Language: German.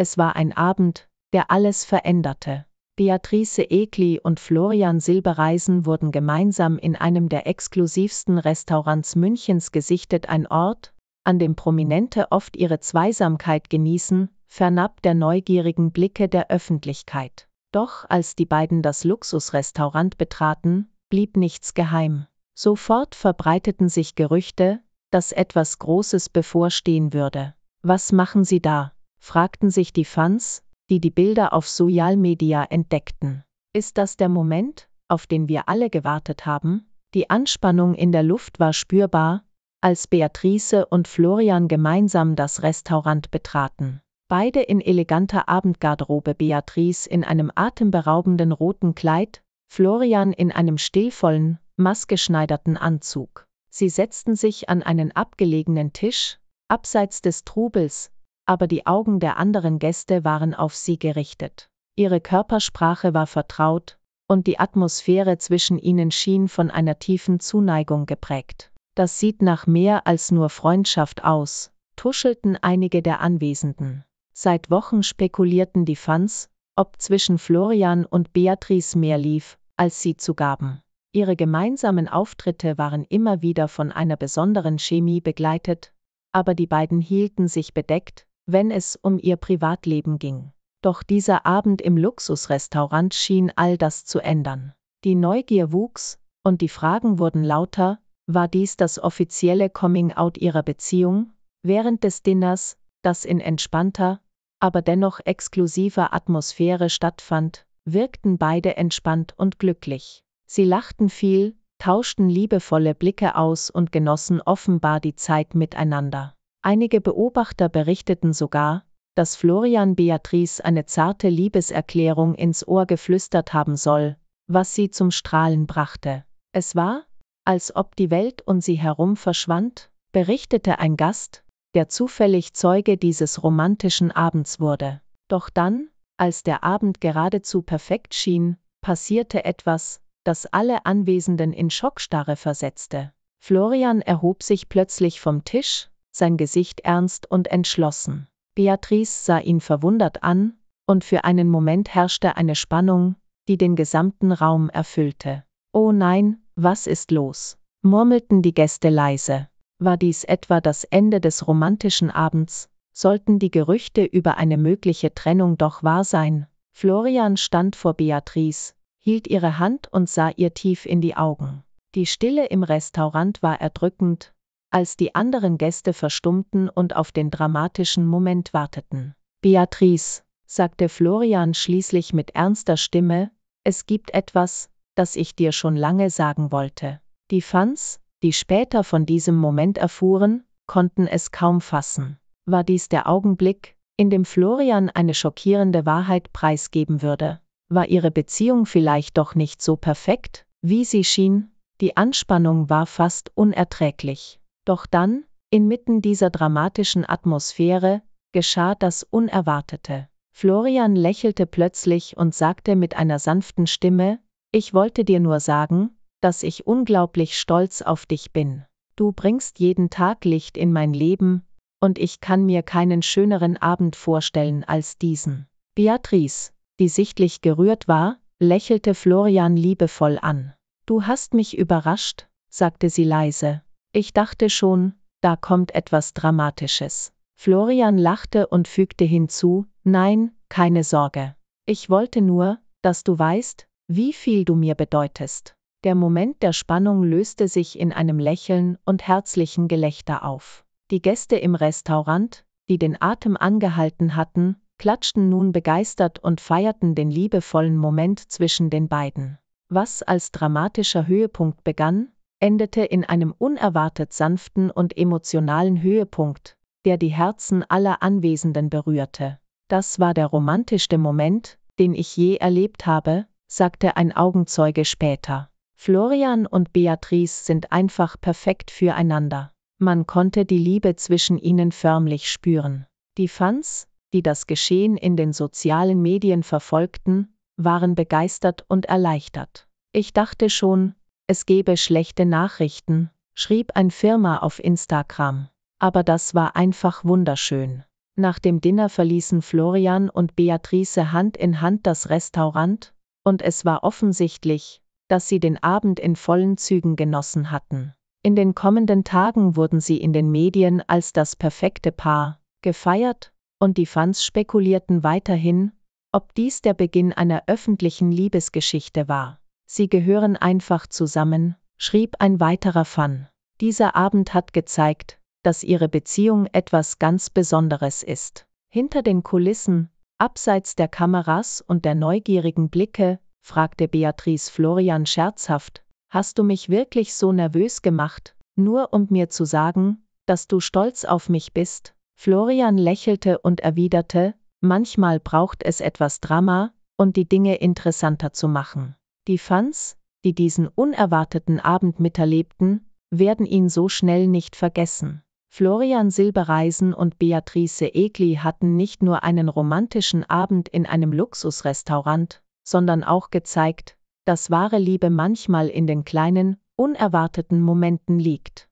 Es war ein Abend, der alles veränderte. Beatrice Egli und Florian Silbereisen wurden gemeinsam in einem der exklusivsten Restaurants Münchens gesichtet, ein Ort, an dem Prominente oft ihre Zweisamkeit genießen, fernab der neugierigen Blicke der Öffentlichkeit. Doch als die beiden das Luxusrestaurant betraten, blieb nichts geheim. Sofort verbreiteten sich Gerüchte, dass etwas Großes bevorstehen würde. Was machen Sie da? fragten sich die Fans, die die Bilder auf Social Media entdeckten. Ist das der Moment, auf den wir alle gewartet haben? Die Anspannung in der Luft war spürbar, als Beatrice und Florian gemeinsam das Restaurant betraten. Beide in eleganter Abendgarderobe, Beatrice in einem atemberaubenden roten Kleid, Florian in einem stillvollen, maßgeschneiderten Anzug. Sie setzten sich an einen abgelegenen Tisch, abseits des Trubels, aber die Augen der anderen Gäste waren auf sie gerichtet. Ihre Körpersprache war vertraut, und die Atmosphäre zwischen ihnen schien von einer tiefen Zuneigung geprägt. Das sieht nach mehr als nur Freundschaft aus, tuschelten einige der Anwesenden. Seit Wochen spekulierten die Fans, ob zwischen Florian und Beatrice mehr lief, als sie zugaben. Ihre gemeinsamen Auftritte waren immer wieder von einer besonderen Chemie begleitet, aber die beiden hielten sich bedeckt, wenn es um ihr Privatleben ging. Doch dieser Abend im Luxusrestaurant schien all das zu ändern. Die Neugier wuchs, und die Fragen wurden lauter, war dies das offizielle Coming-out ihrer Beziehung? Während des Dinners, das in entspannter, aber dennoch exklusiver Atmosphäre stattfand, wirkten beide entspannt und glücklich. Sie lachten viel, tauschten liebevolle Blicke aus und genossen offenbar die Zeit miteinander. Einige Beobachter berichteten sogar, dass Florian Beatrice eine zarte Liebeserklärung ins Ohr geflüstert haben soll, was sie zum Strahlen brachte. Es war, als ob die Welt um sie herum verschwand, berichtete ein Gast, der zufällig Zeuge dieses romantischen Abends wurde. Doch dann, als der Abend geradezu perfekt schien, passierte etwas, das alle Anwesenden in Schockstarre versetzte. Florian erhob sich plötzlich vom Tisch, sein Gesicht ernst und entschlossen. Beatrice sah ihn verwundert an, und für einen Moment herrschte eine Spannung, die den gesamten Raum erfüllte. Oh nein, was ist los? murmelten die Gäste leise. War dies etwa das Ende des romantischen Abends? Sollten die Gerüchte über eine mögliche Trennung doch wahr sein? Florian stand vor Beatrice, hielt ihre Hand und sah ihr tief in die Augen. Die Stille im Restaurant war erdrückend, als die anderen Gäste verstummten und auf den dramatischen Moment warteten. Beatrice, sagte Florian schließlich mit ernster Stimme, es gibt etwas, das ich dir schon lange sagen wollte. Die Fans, die später von diesem Moment erfuhren, konnten es kaum fassen. War dies der Augenblick, in dem Florian eine schockierende Wahrheit preisgeben würde? War ihre Beziehung vielleicht doch nicht so perfekt, wie sie schien? Die Anspannung war fast unerträglich. Doch dann, inmitten dieser dramatischen Atmosphäre, geschah das Unerwartete. Florian lächelte plötzlich und sagte mit einer sanften Stimme, ich wollte dir nur sagen, dass ich unglaublich stolz auf dich bin. Du bringst jeden Tag Licht in mein Leben, und ich kann mir keinen schöneren Abend vorstellen als diesen. Beatrice, die sichtlich gerührt war, lächelte Florian liebevoll an. Du hast mich überrascht, sagte sie leise. Ich dachte schon, da kommt etwas Dramatisches. Florian lachte und fügte hinzu, nein, keine Sorge. Ich wollte nur, dass du weißt, wie viel du mir bedeutest. Der Moment der Spannung löste sich in einem Lächeln und herzlichen Gelächter auf. Die Gäste im Restaurant, die den Atem angehalten hatten, klatschten nun begeistert und feierten den liebevollen Moment zwischen den beiden. Was als dramatischer Höhepunkt begann, endete in einem unerwartet sanften und emotionalen Höhepunkt, der die Herzen aller Anwesenden berührte. Das war der romantischste Moment, den ich je erlebt habe, sagte ein Augenzeuge später. Florian und Beatrice sind einfach perfekt füreinander. Man konnte die Liebe zwischen ihnen förmlich spüren. Die Fans, die das Geschehen in den sozialen Medien verfolgten, waren begeistert und erleichtert. Ich dachte schon, es gebe schlechte Nachrichten, schrieb ein Firma auf Instagram. Aber das war einfach wunderschön. Nach dem Dinner verließen Florian und Beatrice Hand in Hand das Restaurant, und es war offensichtlich, dass sie den Abend in vollen Zügen genossen hatten. In den kommenden Tagen wurden sie in den Medien als das perfekte Paar gefeiert, und die Fans spekulierten weiterhin, ob dies der Beginn einer öffentlichen Liebesgeschichte war. Sie gehören einfach zusammen, schrieb ein weiterer Fan. Dieser Abend hat gezeigt, dass ihre Beziehung etwas ganz Besonderes ist. Hinter den Kulissen, abseits der Kameras und der neugierigen Blicke, fragte Beatrice Florian scherzhaft, Hast du mich wirklich so nervös gemacht, nur um mir zu sagen, dass du stolz auf mich bist? Florian lächelte und erwiderte, manchmal braucht es etwas Drama, um die Dinge interessanter zu machen. Die Fans, die diesen unerwarteten Abend miterlebten, werden ihn so schnell nicht vergessen. Florian Silbereisen und Beatrice Egli hatten nicht nur einen romantischen Abend in einem Luxusrestaurant, sondern auch gezeigt, dass wahre Liebe manchmal in den kleinen, unerwarteten Momenten liegt.